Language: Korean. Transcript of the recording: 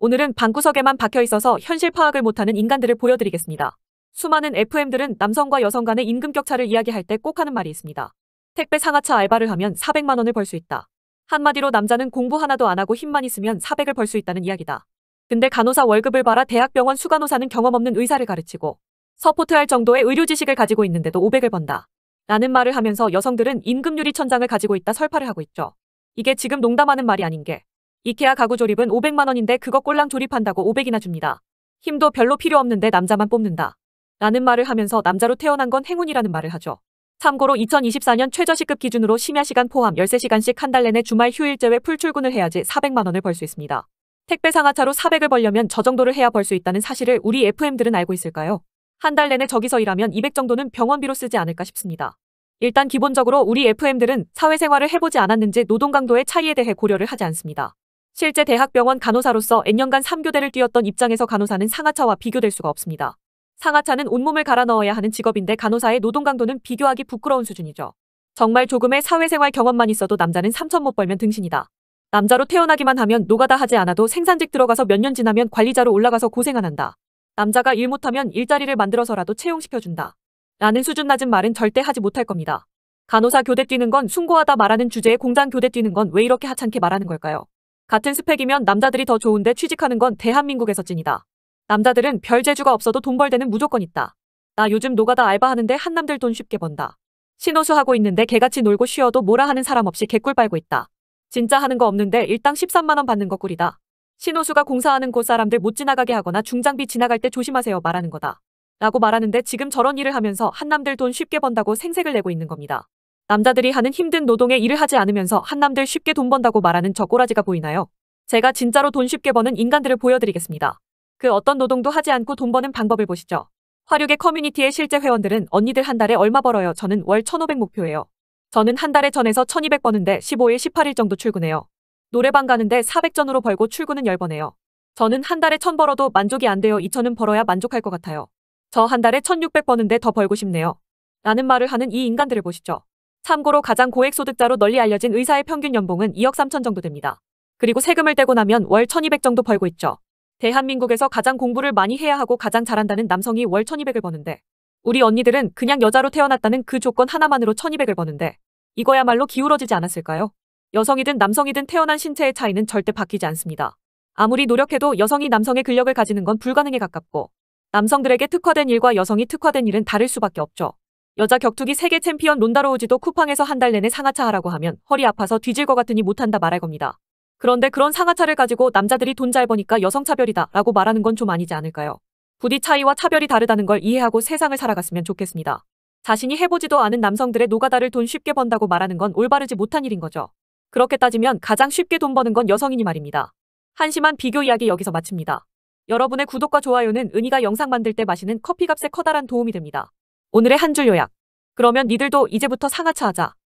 오늘은 방구석에만 박혀 있어서 현실 파악을 못하는 인간들을 보여드리겠습니다. 수많은 FM들은 남성과 여성 간의 임금 격차를 이야기할 때 꼭 하는 말이 있습니다. 택배 상하차 알바를 하면 400만 원을 벌 수 있다. 한마디로 남자는 공부 하나도 안 하고 힘만 있으면 400을 벌 수 있다는 이야기다. 근데 간호사 월급을 봐라 대학병원 수간호사는 경험 없는 의사를 가르치고 서포트할 정도의 의료 지식을 가지고 있는데도 500을 번다. 라는 말을 하면서 여성들은 임금유리 천장을 가지고 있다 설파를 하고 있죠. 이게 지금 농담하는 말이 아닌 게 이케아 가구 조립은 500만 원인데 그거 꼴랑 조립한다고 500이나 줍니다. 힘도 별로 필요 없는데 남자만 뽑는다. 라는 말을 하면서 남자로 태어난 건 행운이라는 말을 하죠. 참고로 2024년 최저시급 기준으로 심야시간 포함 13시간씩 한 달 내내 주말 휴일 제외 풀출근을 해야지 400만 원을 벌 수 있습니다. 택배 상하차로 400을 벌려면 저 정도를 해야 벌 수 있다는 사실을 우리 FM들은 알고 있을까요? 한 달 내내 저기서 일하면 200 정도는 병원비로 쓰지 않을까 싶습니다. 일단 기본적으로 우리 FM들은 사회생활을 해보지 않았는지 노동강도의 차이에 대해 고려를 하지 않습니다. 실제 대학병원 간호사로서 N년간 3교대를 뛰었던 입장에서 간호사는 상하차와 비교될 수가 없습니다. 상하차는 온몸을 갈아 넣어야 하는 직업인데 간호사의 노동 강도는 비교하기 부끄러운 수준이죠. 정말 조금의 사회생활 경험만 있어도 남자는 3천 못 벌면 등신이다. 남자로 태어나기만 하면 노가다 하지 않아도 생산직 들어가서 몇 년 지나면 관리자로 올라가서 고생 안 한다. 남자가 일 못하면 일자리를 만들어서라도 채용시켜준다. 라는 수준 낮은 말은 절대 하지 못할 겁니다. 간호사 교대 뛰는 건 숭고하다 말하는 주제에 공장 교대 뛰는 건 왜 이렇게 하찮게 말하는 걸까요? 같은 스펙이면 남자들이 더 좋은데 취직하는 건 대한민국에서 찐이다. 남자들은 별 재주가 없어도 돈 벌대는 무조건 있다. 나 요즘 노가다 알바하는데 한남들 돈 쉽게 번다. 신호수 하고 있는데 개같이 놀고 쉬어도 뭐라 하는 사람 없이 개꿀 빨고 있다. 진짜 하는 거 없는데 일당 13만원 받는 거 꿀이다. 신호수가 공사하는 곳 사람들 못 지나가게 하거나 중장비 지나갈 때 조심하세요 말하는 거다. 라고 말하는데 지금 저런 일을 하면서 한남들 돈 쉽게 번다고 생색을 내고 있는 겁니다. 남자들이 하는 힘든 노동에 일을 하지 않으면서 한남들 쉽게 돈 번다고 말하는 저 꼬라지가 보이나요? 제가 진짜로 돈 쉽게 버는 인간들을 보여드리겠습니다. 그 어떤 노동도 하지 않고 돈 버는 방법을 보시죠. 화력의 커뮤니티의 실제 회원들은 언니들 한 달에 얼마 벌어요? 저는 월 1500 목표예요. 저는 한 달에 전에서 1200 버는데 15일 18일 정도 출근해요. 노래방 가는데 400전으로 벌고 출근은 10번 해요. 저는 한 달에 1000 벌어도 만족이 안 돼요. 2000은 벌어야 만족할 것 같아요. 저 한 달에 1600 버는데 더 벌고 싶네요. 라는 말을 하는 이 인간들을 보시죠. 참고로 가장 고액소득자로 널리 알려진 의사의 평균 연봉은 2억 3천 정도 됩니다. 그리고 세금을 떼고 나면 월 1200 정도 벌고 있죠. 대한민국에서 가장 공부를 많이 해야 하고 가장 잘한다는 남성이 월 1200을 버는데 우리 언니들은 그냥 여자로 태어났다는 그 조건 하나만으로 1200을 버는데 이거야말로 기울어지지 않았을까요? 여성이든 남성이든 태어난 신체의 차이는 절대 바뀌지 않습니다. 아무리 노력해도 여성이 남성의 근력을 가지는 건 불가능에 가깝고 남성들에게 특화된 일과 여성이 특화된 일은 다를 수밖에 없죠. 여자 격투기 세계 챔피언 론다로우지도 쿠팡에서 한 달 내내 상하차 하라고 하면 허리 아파서 뒤질 것 같으니 못한다 말할 겁니다. 그런데 그런 상하차를 가지고 남자들이 돈 잘 버니까 여성 차별이다 라고 말하는 건 좀 아니지 않을까요? 부디 차이와 차별이 다르다는 걸 이해하고 세상을 살아갔으면 좋겠습니다. 자신이 해보지도 않은 남성들의 노가다를 돈 쉽게 번다고 말하는 건 올바르지 못한 일인 거죠. 그렇게 따지면 가장 쉽게 돈 버는 건 여성이니 말입니다. 한심한 비교 이야기 여기서 마칩니다. 여러분의 구독과 좋아요는 은희가 영상 만들 때 마시는 커피값에 커다란 도움이 됩니다. 오늘의 한 줄 요약. 그러면 니들도 이제부터 상하차 하자.